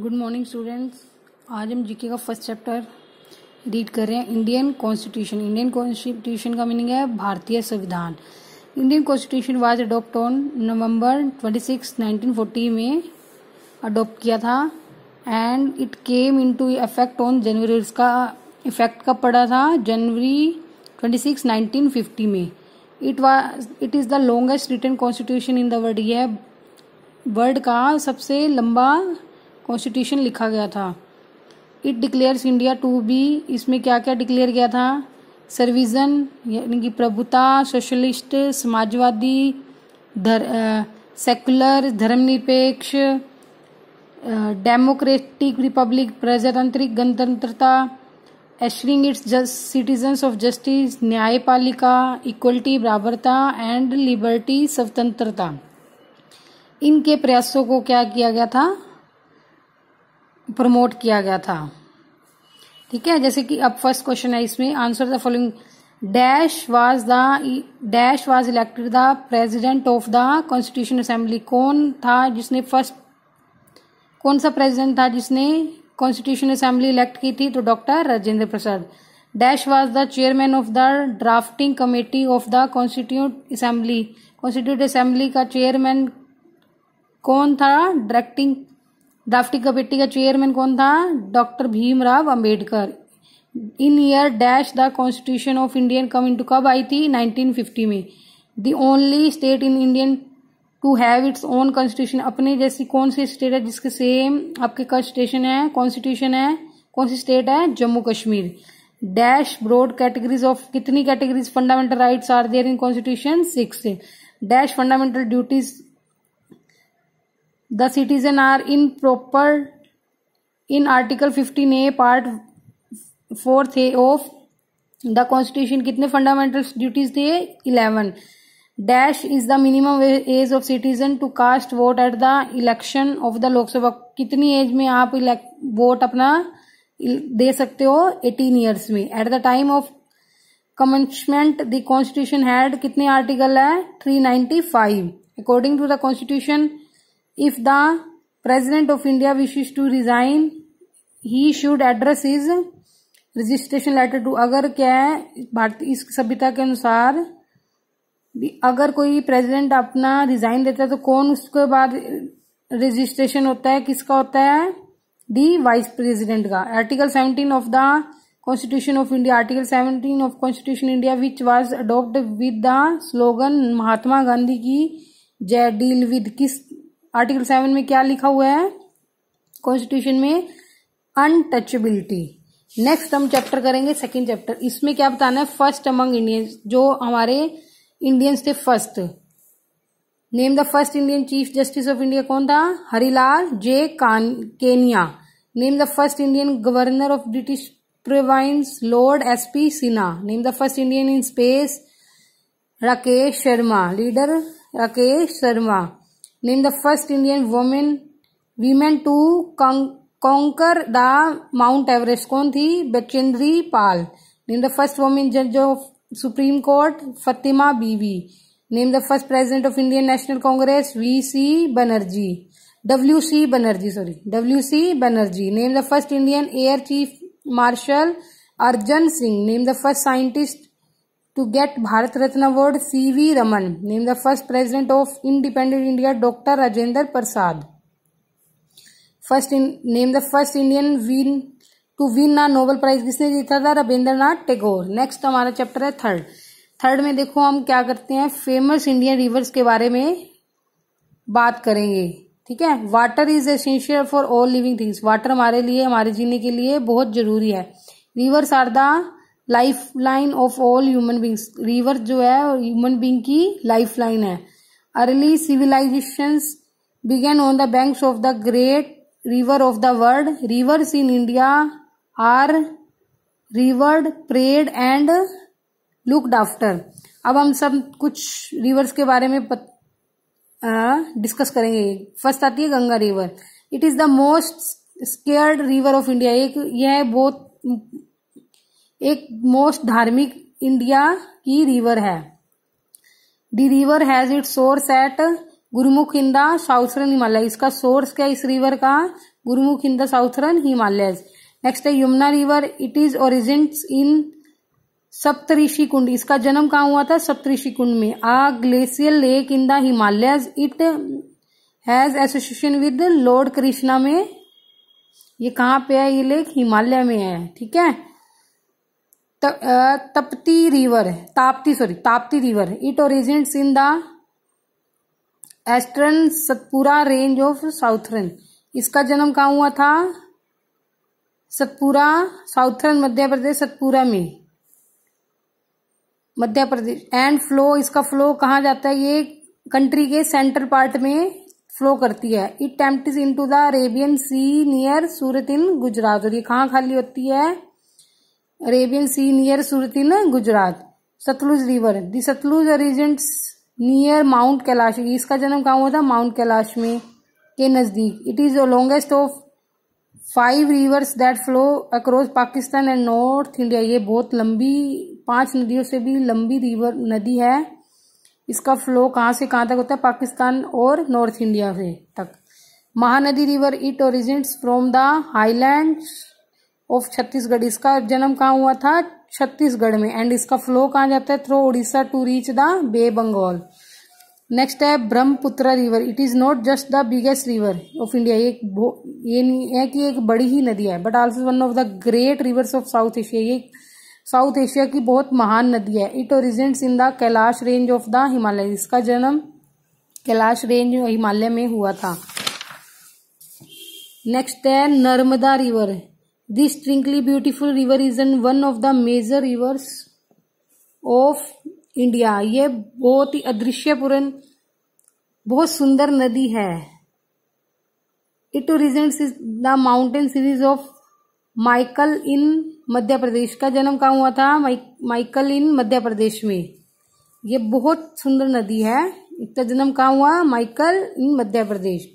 Good morning students आज हम GK का फर्स्ट चैप्टर रीड कर रहे हैं इंडियन कॉन्स्टिट्यूशन इंडियन कॉन्स्टिट्यूशन का मीनिंग है भारतीय संविधान Indian constitution was adopt on November 26, 1940 में अडोप्ट किया था and it came into effect on January का इफेक्ट कब पड़ा था जनवरी ट्वेंटी 1950 में it was it is the longest written constitution in the world यह वर्ल्ड का सबसे लंबा कॉन्स्टिट्यूशन लिखा गया था it declares India to be इसमें क्या क्या डिक्लेयर गया था सर्विजन यानी कि प्रभुता सोशलिस्ट समाजवादी धर सेकुलर धर्मनिरपेक्ष डेमोक्रेटिक रिपब्लिक प्रजातांत्रिक गणतंत्रता assuring its citizens of justice न्यायपालिका इक्वलिटी बराबरता एंड लिबर्टी स्वतंत्रता इनके प्रयासों को क्या किया गया था प्रमोट किया गया था ठीक है जैसे कि अब फर्स्ट क्वेश्चन है इसमें answer the following dash was the dash was elected the president of the constitution assembly कौन था जिसने फर्स्ट कौन सा प्रेसिडेंट था जिसने कॉन्स्टिट्यूशन असेंबली इलेक्ट की थी तो doctor Rajendra Prasad dash was the chairman of the drafting committee of the constitute assembly constitute assembly का चेयरमैन कौन था डायरेक्टिंग ड्राफ्टिंग कमेटी का चेयरमैन कौन था doctor Bhimrao Ambedkar in year dash the constitution of Indian come into कब आई थी 1950 में the only state in Indian to have its own constitution अपने जैसी कौन सी स्टेट है जिसके सेम आपके कॉन्स्टिट्यूशन है कॉन्स्टिट्यूशन है कौन सी स्टेट है Jammu Kashmir dash broad categories of कितनी categories fundamental rights are there in constitution six dash fundamental duties the citizen are in proper in article fifteen A part four थे ऑफ द कॉन्स्टिट्यूशन कितने fundamental duties थे eleven dash is the minimum age of citizen to cast vote at the election of the Lok Sabha कितनी age में आप vote अपना दे सकते हो एटीन ईयर्स में eight the time of commencement the constitution had कितने आर्टिकल है three ninety five according to the constitution if the president of india wishes to resign he should address his registration letter to अगर क्या है भारतीय इस सभ्यता के अनुसार अगर कोई प्रेसिडेंट अपना रिजाइन देता है तो कौन उसके बाद रजिस्ट्रेशन होता है किसका होता है दी वाइस प्रेसिडेंट का article 17 of the constitution of India article 17 of constitution India which was adopt with the slogan Mahatma Gandhi की जय डील विद किस आर्टिकल सेवन में क्या लिखा हुआ है कॉन्स्टिट्यूशन में अनटचेबिलिटी नेक्स्ट हम चैप्टर करेंगे सेकंड चैप्टर इसमें क्या बताना है फर्स्ट अमंग इंडियंस जो हमारे इंडियंस थे first name the first Indian chief justice of India कौन था हरिलाल जे कान Kania name the first Indian governor of British province lord S P Sinha name the first Indian in space Rakesh Sharma leader Rakesh Sharma name the first Indian woman women to conquer the Mount Everest कौन थी Bachendri Pal name the first women जज of supreme court Fatima Bibi name the first president of Indian National Congress V C Banerjee W C Banerjee sorry W C Banerjee name the first Indian air chief marshal Arjan Singh name the first scientist to get Bharat Ratna award C.V. Raman, named the first president of independent India, Dr. Rajendra Prasad. First in, named the first Indian win to win ना Nobel prize किसने जीता था Rabindranath Tagore next हमारा chapter है third third में देखो हम क्या करते हैं फेमस इंडियन रिवर्स के बारे में बात करेंगे ठीक है water is essential for all living things water हमारे लिए हमारे जीने के लिए बहुत जरूरी है rivers are the life line of all human beings river जो है ह्यूमन बींग की लाइफ लाइन है early civilisation began on the banks of the great river of the world rivers in India are revered prayed and looked after अब हम सब कुछ reverse के बारे में पत, आ, डिस्कस करेंगे फर्स्ट आती है Ganga river it is the most sacred river of India एक यह बहुत एक मोस्ट धार्मिक इंडिया की रिवर है the river has it source at Gaumukh in the southern Himalaya इसका सोर्स क्या इस रिवर का Gaumukh in the southern Himalaya next है Yamuna river it is origin in Saptarishi Kund इसका जन्म कहाँ हुआ था सप्तऋषि कुंड में a glacial lake in the Himalayas it has association with lord Krishna में ये कहाँ पे है ये लेक हिमालय में है ठीक है तपती रिवर है ताप्ती सॉरी ताप्ती रिवर है it originates in the eastern Satpura range of southern इसका जन्म कहाँ हुआ था सतपुरा साउथर्न मध्य प्रदेश सतपुरा में मध्य प्रदेश एंड फ्लो इसका फ्लो कहा जाता है ये कंट्री के सेंट्रल पार्ट में फ्लो करती है it empties into the Arabian sea near Surat in Gujarat और ये कहाँ खाली होती है Arabian sea near Surat in Gujarat Sutlej river the Sutlej originates near mount Kailash इसका जन्म कहाँ हुआ था माउंट कैलाश में के नज़दीक it is the longest of five rivers that flow across Pakistan and north India ये बहुत लंबी पांच नदियों से भी लंबी रिवर नदी है इसका फ्लो कहाँ से कहाँ तक होता है पाकिस्तान और नॉर्थ इंडिया से तक Mahanadi river it origin from the highlands of Chhattisgarh इसका जन्म कहाँ हुआ था छत्तीसगढ़ में एंड इसका फ्लो कहाँ जाता है through Odisha to reach the bay Bengal next है Brahmaputra river it is not just the biggest river of India एक ये नहीं है कि एक बड़ी ही नदी है but also one of the great rivers of south Asia ये साउथ एशिया की बहुत महान नदी है it originates in the Kailash range of the Himalaya इसका जन्म कैलाश रेंज हिमालय में हुआ था नेक्स्ट है Narmada river this strikingly beautiful river is is one of the major rivers of India ये बहुत ही अदृश्यपूर्ण बहुत सुंदर नदी है it origins is the mountain series of Maikal in Madhya Pradesh का जन्म कहाँ हुआ था माइकल इन मध्य प्रदेश में ये बहुत सुंदर नदी है इसका जन्म कहाँ हुआ Michael in Madhya Pradesh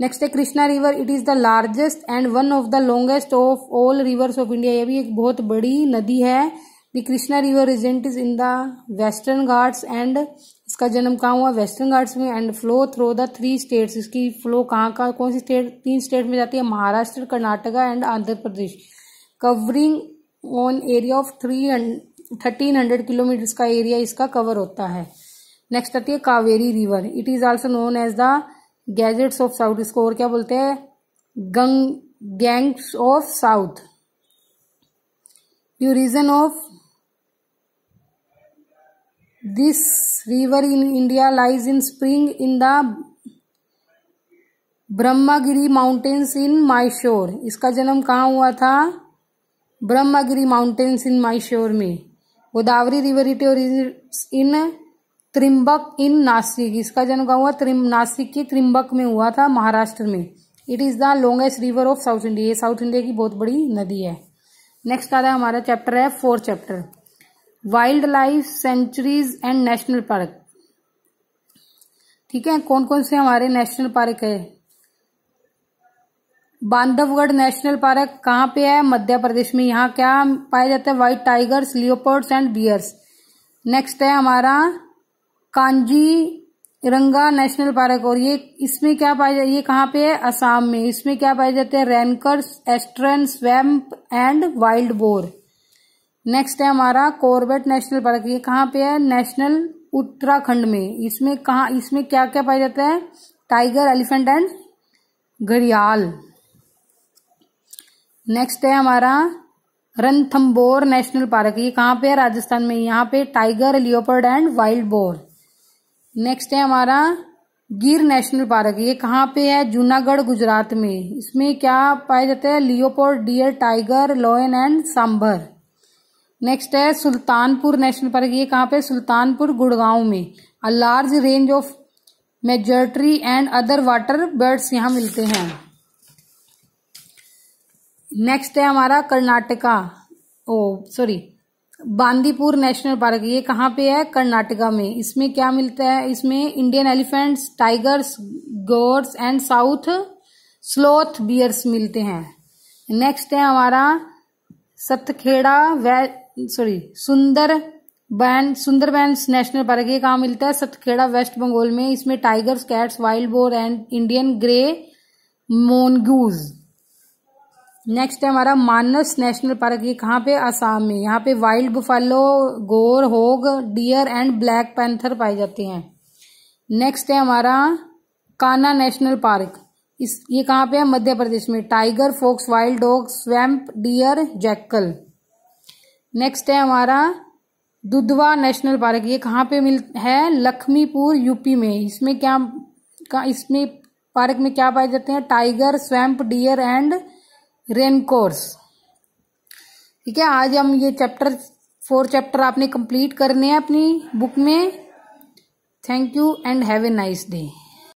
next है Krishna river it is the largest and one of the longest of all rivers of India ये भी एक बहुत बड़ी नदी है the Krishna river origin is in the western Ghats and इसका जन्म कहाँ हुआ वेस्टर्न घाट्स में and flow through the three states इसकी फ्लो कहाँ कहाँ कौन सी स्टेट तीन स्टेट में जाती है Maharashtra Karnataka and Andhra Pradesh covering on area of three thirteen hundred kilometres का एरिया इसका कवर होता है नेक्स्ट आती है Kaveri river it is also known as the Ganges of south इसको और क्या बोलते हैं गंग Ganges of south tourism of this river in India lies in spring in the Brahmagiri mountains in Mysore इसका जन्म कहाँ हुआ था ब्रह्मागिरी माउंटेन्स इन माइशोर में Godavari river it in Trimbak in Nashik इसका जन्म कहा हुआ त्रिम नासिक के त्रिम्बक में हुआ था महाराष्ट्र में it is the longest river of south India ये साउथ इंडिया की बहुत बड़ी नदी है नेक्स्ट आता है हमारा चैप्टर है fourth chapter wild life sanctuaries and national park ठीक है कौन कौन से हमारे नेशनल पार्क है बांधवगढ़ नेशनल पार्क कहाँ पे है मध्य प्रदेश में यहाँ क्या पाया जाता है white tigers leopards and bears next है हमारा कांजी रंगा नेशनल पार्क और ये इसमें क्या पाया ये कहाँ पे है असम में इसमें क्या पाए जाते हैं रैनकर्स eastern swamp and wild boar next है हमारा कोरबेट नेशनल पार्क ये कहाँ पे है नेशनल उत्तराखंड में इसमें कहा इसमें क्या क्या पाया जाता है टाइगर एलिफेंट एंड घड़ियाल नेक्स्ट है हमारा रनथम्बोर नेशनल पार्क ये कहाँ पे है राजस्थान में यहाँ पे tiger leopard and wild boar next है हमारा गिर नेशनल पार्क ये कहाँ पे है जूनागढ़ गुजरात में इसमें क्या पाए जाते हैं leopard deer tiger lion and sambar next है सुल्तानपुर नेशनल पार्क ये कहाँ पे सुल्तानपुर गुड़गांव में a large range of majority and other water birds यहाँ मिलते हैं नेक्स्ट है हमारा Karnataka oh oh, sorry Bandipur national park ये कहाँ पे है कर्नाटका में इसमें क्या मिलता है इसमें Indian elephants tigers gaurs and south sloth bears मिलते हैं नेक्स्ट है हमारा सतखेड़ा वे sorry Sundarbans Sundarbans national park ये कहाँ मिलता है सतखेड़ा वेस्ट बंगाल में इसमें tigers cats wild boar and Indian grey mongoose next है हमारा मानस नेशनल पार्क ये कहाँ पे आसाम में यहाँ पे वाइल्ड बुफालो गोर होग डियर एंड ब्लैक पैंथर पाए जाते हैं नेक्स्ट है हमारा काना नेशनल पार्क इस ये कहाँ पे है मध्य प्रदेश में tiger fox wild dog swamp deer jackal next है हमारा दुधवा नेशनल पार्क ये कहाँ पे मिल है लखमीपुर यूपी में इसमें क्या इसमें पार्क में क्या पाए जाते हैं टाइगर स्वैम्प डियर एंड रेन कोर्स ठीक है आज हम ये चैप्टर फोर चैप्टर आपने कंप्लीट करने हैं अपनी बुक में thank you and have a nice day